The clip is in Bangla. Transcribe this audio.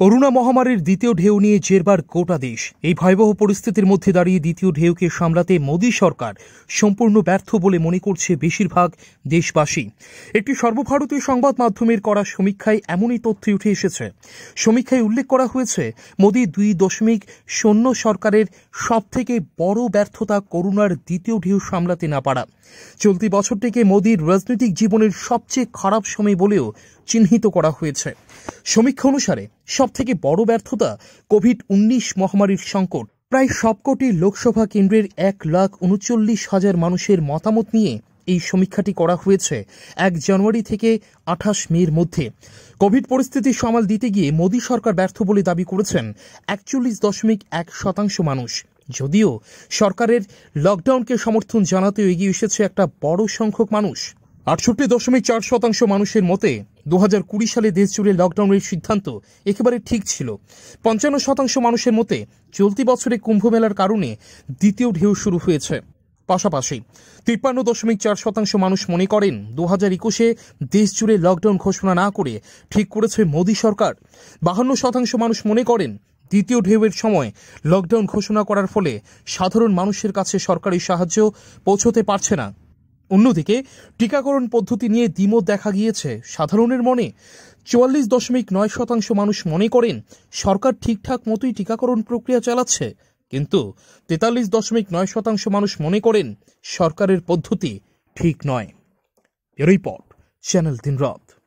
করোনা মহামারীর দ্বিতীয় ঢেউ নিয়ে জেরবার গোটা দেশ এই ভয়াবহ পরিস্থিতির মধ্যে দাঁড়িয়ে দ্বিতীয় ঢেউকে সামলাতে মোদী সরকার সম্পূর্ণ ব্যর্থ বলে মনে করছে বেশিরভাগ দেশবাসী একটি সর্বভারতীয় সংবাদ মাধ্যমের করা সমীক্ষায় এমনই তথ্য উঠে এসেছে সমীক্ষায় উল্লেখ করা হয়েছে মোদী দুই দশমিক শূন্য সরকারের সবথেকে বড় ব্যর্থতা করোনার দ্বিতীয় ঢেউ সামলাতে না পারা চলতি বছরটিকে মোদীর রাজনৈতিক জীবনের সবচেয়ে খারাপ সময় বলেও চিহ্নিত করা হয়েছে সমীক্ষা অনুসারে সবথেকে বড় ব্যর্থতা কোভিড উনিশ মহামারীর সংকট প্রায় সবকটি লোকসভা কেন্দ্রের এক লাখ উনচল্লিশ হাজার মানুষের মতামত নিয়ে এই সমীক্ষাটি করা হয়েছে এক জানুয়ারি থেকে আঠাশ মের মধ্যে কোভিড পরিস্থিতি সামাল দিতে গিয়ে মোদী সরকার ব্যর্থ বলে দাবি করেছেন একচল্লিশ দশমিক এক শতাংশ মানুষ যদিও সরকারের লকডাউনকে সমর্থন জানাতে এগিয়ে এসেছে একটা বড় সংখ্যক মানুষ আটষট্টি দশমিক চার শতাংশ মানুষের মতে দু সালে দেশ জুড়ে লকডাউনের সিদ্ধান্ত একেবারে ঠিক ছিল পঞ্চান্ন শতাংশ মানুষের মতে চলতি বছরে কুম্ভমেলার কারণে দ্বিতীয় ঢেউ শুরু হয়েছে পাশাপাশি তিপ্পান্ন দশমিক চার শতাংশ মানুষ মনে করেন দু হাজার একুশে দেশজুড়ে লকডাউন ঘোষণা না করে ঠিক করেছে মোদী সরকার বাহান্ন শতাংশ মানুষ মনে করেন দ্বিতীয় ঢেউয়ের সময় লকডাউন ঘোষণা করার ফলে সাধারণ মানুষের কাছে সরকারি সাহায্য পৌঁছতে পারছে না অন্যদিকে টিকাকরণ পদ্ধতি নিয়ে দ্বিমত দেখা গিয়েছে সাধারণের মনে চুয়াল্লিশ দশমিক নয় শতাংশ মানুষ মনে করেন সরকার ঠিকঠাক মতোই টিকাকরণ প্রক্রিয়া চালাচ্ছে কিন্তু তেতাল্লিশ দশমিক নয় শতাংশ মানুষ মনে করেন সরকারের পদ্ধতি ঠিক নয় রিপোর্ট চ্যানেল দিনরাত